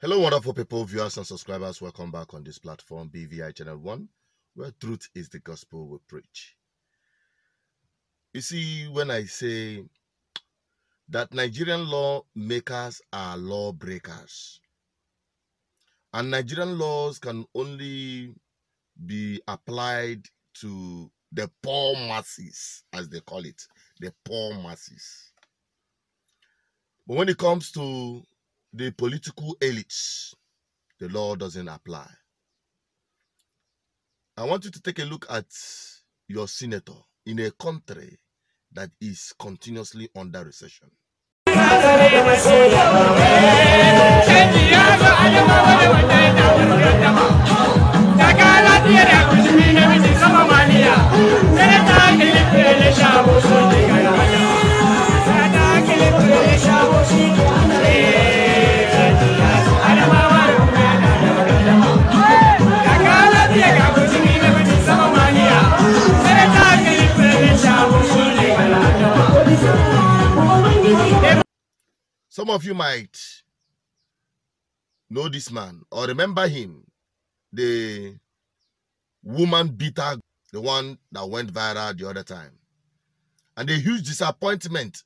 Hello, wonderful people, viewers, and subscribers. Welcome back on this platform, BVI Channel 1, where truth is the gospel we preach. You see, when I say that Nigerian lawmakers are lawbreakers, and Nigerian laws can only be applied to the poor masses, as they call it, the poor masses. But when it comes to the political elites, the law doesn't apply. I want you to take a look at your senator in a country that is continuously under recession. Some of you might know this man or remember him, the woman beater, the one that went viral the other time. And a huge disappointment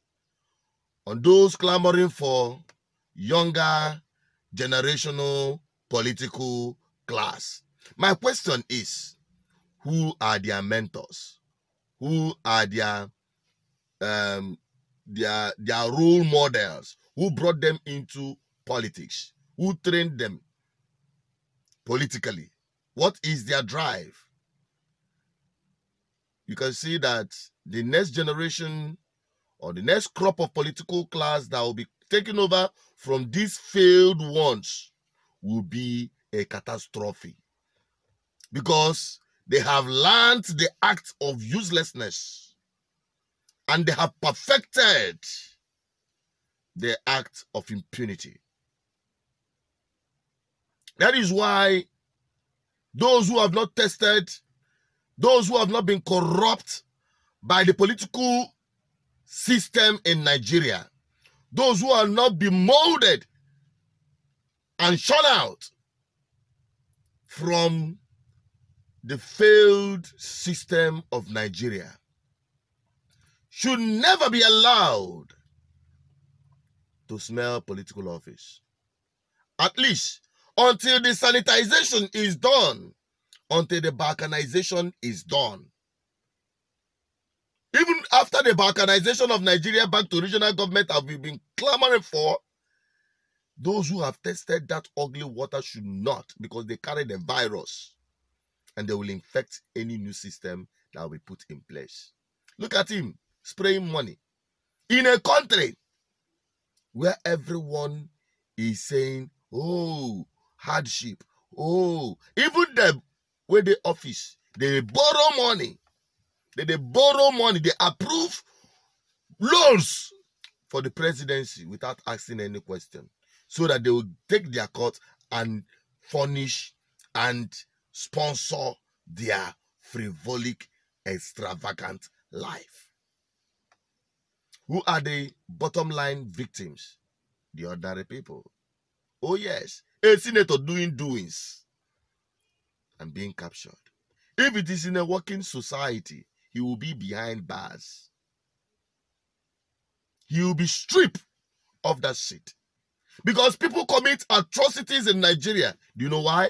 on those clamoring for younger generational political class. My question is, who are their mentors? Who are their um, their their role models? who brought them into politics, who trained them politically. What is their drive? You can see that the next generation or the next crop of political class that will be taken over from these failed ones will be a catastrophe because they have learned the act of uselessness and they have perfected the act of impunity. That is why those who have not tested, those who have not been corrupt by the political system in Nigeria, those who have not been molded and shut out from the failed system of Nigeria should never be allowed to smell political office. At least until the sanitization is done, until the balkanization is done. Even after the balkanization of Nigeria back to regional government have we been clamoring for, those who have tested that ugly water should not because they carry the virus and they will infect any new system that we put in place. Look at him spraying money in a country where everyone is saying, oh, hardship, oh, even them where the office, they borrow money. They, they borrow money, they approve loans for the presidency without asking any question so that they will take their court and furnish and sponsor their frivolic, extravagant life. Who are the bottom line victims? The ordinary people. Oh, yes. A senator doing doings and being captured. If it is in a working society, he will be behind bars. He will be stripped of that seat. Because people commit atrocities in Nigeria. Do you know why?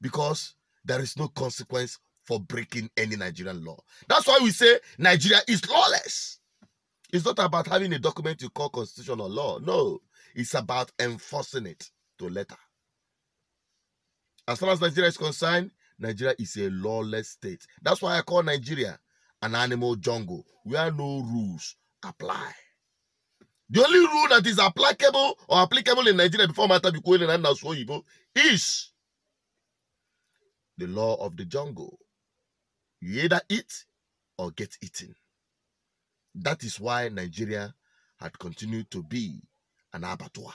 Because there is no consequence for breaking any Nigerian law. That's why we say Nigeria is lawless. It's not about having a document you call constitutional law. No, it's about enforcing it to letter. As far as Nigeria is concerned, Nigeria is a lawless state. That's why I call Nigeria an animal jungle where no rules apply. The only rule that is applicable or applicable in Nigeria before Mata Bikuele and Nasoyibo is the law of the jungle. You either eat or get eaten. That is why Nigeria had continued to be an abattoir.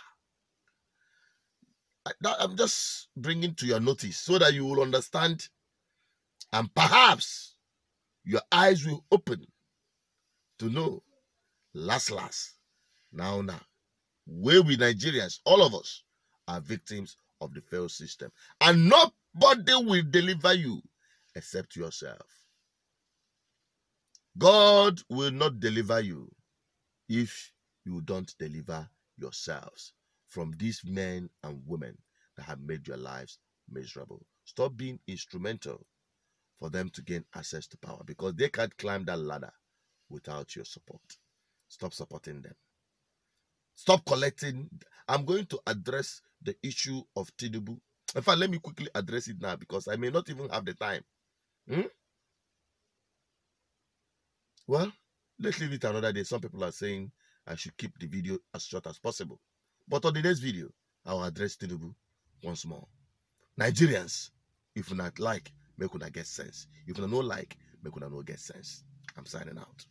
I, that, I'm just bringing to your notice so that you will understand and perhaps your eyes will open to know last, last, now, now. Where we Nigerians, all of us, are victims of the failed system. And nobody will deliver you except yourself. God will not deliver you if you don't deliver yourselves from these men and women that have made your lives miserable. Stop being instrumental for them to gain access to power because they can't climb that ladder without your support. Stop supporting them. Stop collecting. I'm going to address the issue of Tinubu. In fact, let me quickly address it now because I may not even have the time. Hmm? Well, let's leave it another day. Some people are saying I should keep the video as short as possible. But on today's video, I will address Tinubu once more. Nigerians, if not like, make una get sense. If not no like, make una no get sense. I'm signing out.